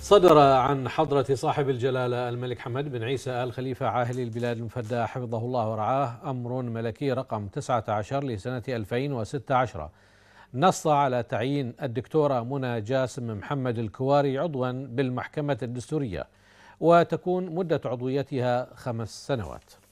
صدر عن حضرة صاحب الجلالة الملك حمد بن عيسى آل خليفة عاهل البلاد المفدى حفظه الله ورعاه أمر ملكي رقم 19 لسنة 2016 نص على تعيين الدكتورة منى جاسم محمد الكواري عضوا بالمحكمة الدستورية وتكون مدة عضويتها خمس سنوات